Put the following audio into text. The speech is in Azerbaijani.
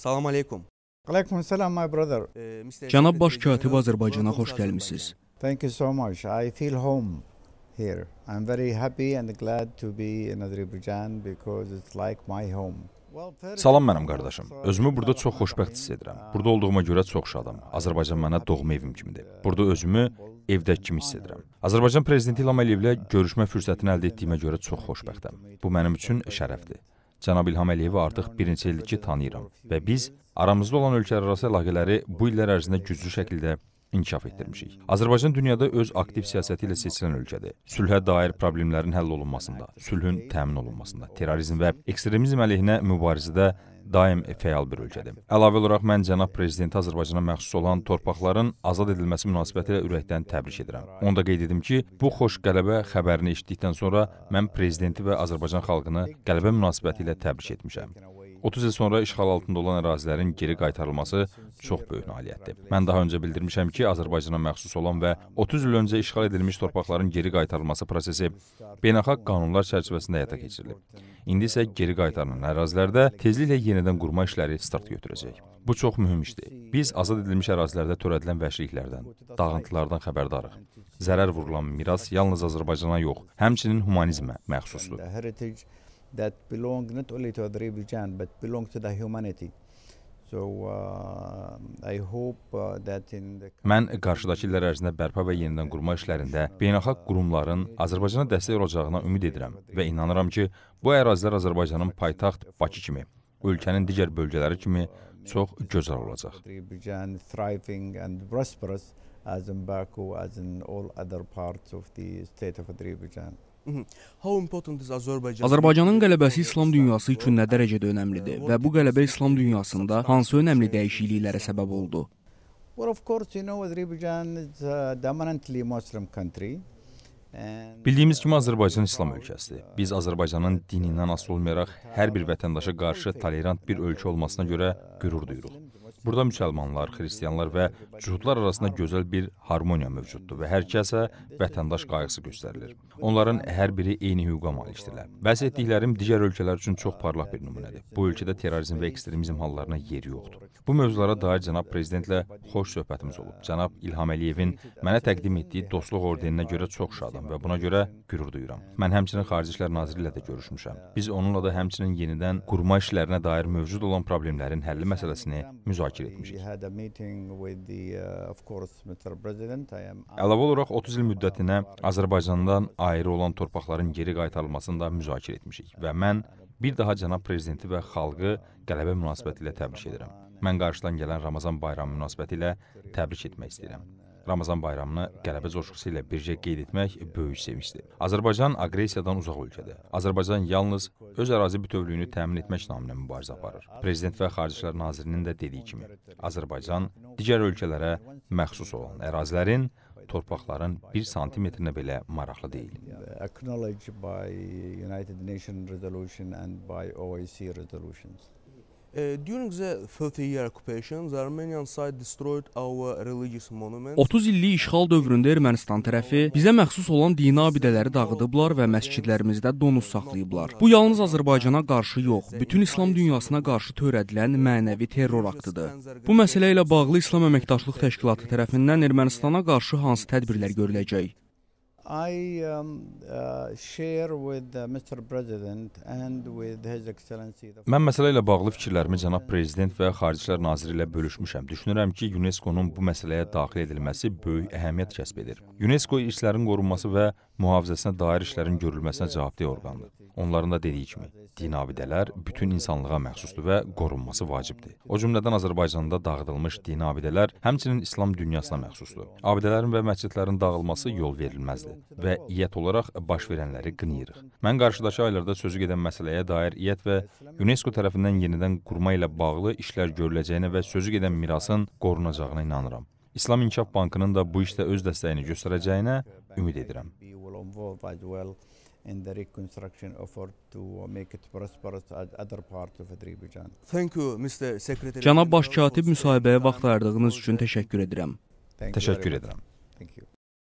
Salam aleykum. Aleykum salam my brother. Cənab Baş Katib Azərbaycana xoş gəlmisiniz. Thank you so much. I feel home here. I'm very happy and glad to be in Azerbaijan because it's like my home. Salam mənim qardaşım. Özümü burada çox xoşbəxt hiss edirəm. Burada olduğuma görə çox şadam. Azərbaycan mənə doğma evim kimidir. Burada özümü evdəki kimi hiss edirəm. Azərbaycan prezidenti İlham Əliyevlə görüşmə fürsətini əldə etdiyimə görə çox xoşbəxtəm. Bu mənim üçün şərəfdir. Cənab İlham Əliyevi artıq birinci ildir ki, tanıyıram və biz aramızda olan ölkələrarası əlaqələri bu illər ərzində güclü şəkildə inkişaf etdirmişik. Azərbaycan dünyada öz aktiv siyasəti ilə seçilən ölkədir. Sülhə dair problemlərin həll olunmasında, sülhün təmin olunmasında, terrorizm və ekstremizm əleyhinə mübarizədə daim fəal bürülkədir. Əlavə olaraq mən cənab prezidenti Azərbaycana məxsus olan torpaqların azad edilməsi münasibətilə ürəkdən təbrik edirəm. Onu da qeyd edim ki, bu xoş qələbə xəbərini eşitdikdən sonra mən prezidenti və Azərbaycan xalqını qələbə münasibətilə təbrik etmişəm. 30 il sonra işğal altında olan ərazilərin geri qaytarılması çox böyük nailiyyətdir. Mən daha öncə bildirmişəm ki, Azərbaycana məxsus olan və 30 il öncə işğal edilmiş torpaqların geri qaytarılması prosesi beynəlxalq qanunlar çərçivəsində həyata keçirilib. İndi isə geri qaytarılan ərazilərdə tezliklə yenidən qurma işləri start götürəcək. Bu çox mühüm işdir. Biz azad edilmiş ərazilərdə törədilən vəhşiliklərdən, dağıntılardan xəbərdarıq. Zərər vurulan miras yalnız Azərbaycana yox, həmçinin humanizmə məxsusdur that belong not only to Azerbaijan but belong to the humanity. Uh, uh, Mən qarşıdakı illər ərzində bərpa və yenidən qurma işlərində beynəlxalq qurumların Azərbaycana dəstək olacağına ümid edirəm və inanıram ki, bu ərazilər Azərbaycanın paytaxt Bakı kimi, ölkənin digər bölgələri kimi çox gözəl olacaq. As in Baku, as in all other parts of the state of Azerbaijan. Azərbaycanın qələbəsi İslam dünyası üçün nə dərəcədə önəmlidir və bu qələbə İslam dünyasında hansı önəmli dəyişikliklərə səbəb oldu? Bildiyimiz kimi Azərbaycan İslam ölkəsidir. Biz Azərbaycanın dinindən asılı olmayaraq hər bir vətəndaşa qarşı tolerant bir ölkə olmasına görə qürur duyuruq. Burada müsəlmanlar, xristianlar və cühudlar arasında gözəl bir harmoniya mövcuddur və hər kəsə vətəndaş qayğısı göstərilir. Onların hər biri eyni hüquqa malikdirlər. Bəs etdiklərim digər ölkələr üçün çox parlaq bir nümunədir. Bu ölkədə terrorizm və ekstremizm hallarına yeri yoxdur. Bu mövzulara dair cənab prezidentlə xoş söhbətimiz olub. Cənab İlham Əliyevin mənə təqdim etdiyi dostluq ordeninə görə çox şadam və buna görə qürur duyuram. Mən həmçinin Xarici İşlər Naziri ilə də görüşmüşəm. Biz onunla da həmçinin yenidən qurma işlərinə dair mövcud olan problemlərin həlli məsələsini müzakirə təşkil etmişik. Uh, Əlavə olaraq 30 il müddətinə Azərbaycandan ayrı olan torpaqların geri qaytarılmasını da müzakirə etmişik və mən bir daha cənab prezidenti və xalqı qələbə münasibətilə təbrik edirəm. Mən qarşıdan gələn Ramazan bayramı münasibətilə təbrik etmək istəyirəm. Ramazan bayramını qələbə coşqusu ilə bircə qeyd etmək böyük sevincdir. Azərbaycan aqressiyadan uzaq ölkədir. Azərbaycan yalnız öz ərazi bütövlüyünü təmin etmək naminə mübarizə aparır. Prezident və Xarici İşlər Nazirinin də dediyi kimi, Azərbaycan digər ölkələrə məxsus olan ərazilərin torpaqların 1 santimetrinə belə maraqlı deyil. Acknowledged by United Nations resolution and by OIC resolutions. 30 э, illik işğal dövründə Ermənistan tərəfi bizə məxsus olan dini abidələri dağıdıblar və məscidlərimizdə donuz saxlayıblar. Bu yalnız Azərbaycana qarşı yox, bütün İslam dünyasına qarşı törədilən mənəvi terror aktıdır. Bu məsələ ilə bağlı İslam Əməkdaşlıq Təşkilatı tərəfindən Ermənistana qarşı hansı tədbirlər görüləcək? I um, uh, share with uh, Mr. President and with His Excellency the Mən məsələ ilə bağlı fikirlərimi cənab prezident və Xaricilər naziri ilə bölüşmüşəm. Düşünürəm ki, UNESCO-nun bu məsələyə daxil edilməsi böyük əhəmiyyət kəsb edir. UNESCO irsilərin qorunması və mühafizəsinə dair işlərin görülməsinə cavabdeh orqandır. Onların da dediyi kimi, din abidələr bütün insanlığa məxsusdur və qorunması vacibdir. O cümlədən Azərbaycanda dağıdılmış dini abidələr həmçinin İslam dünyasına məxsusdur. Abidələrin və məscidlərin dağılması yol verilməzdir və iyyət olaraq baş verənləri qınayırıq. Mən qarşıdakı aylarda sözü gedən məsələyə dair iyyət və UNESCO tərəfindən yenidən qurma ilə bağlı işlər görüləcəyinə və sözü gedən mirasın qorunacağına inanıram. İslam İnkişaf Bankının da bu işdə öz dəstəyini göstərəcəyinə ümid edirəm in the reconstruction effort to make it prosperous as other parts of Azerbaijan. Thank you, Mr. Secretary. Cənab Baş Katib müsahibəyə vaxt ayırdığınız üçün təşəkkür edirəm. Təşəkkür edirəm. Thank you.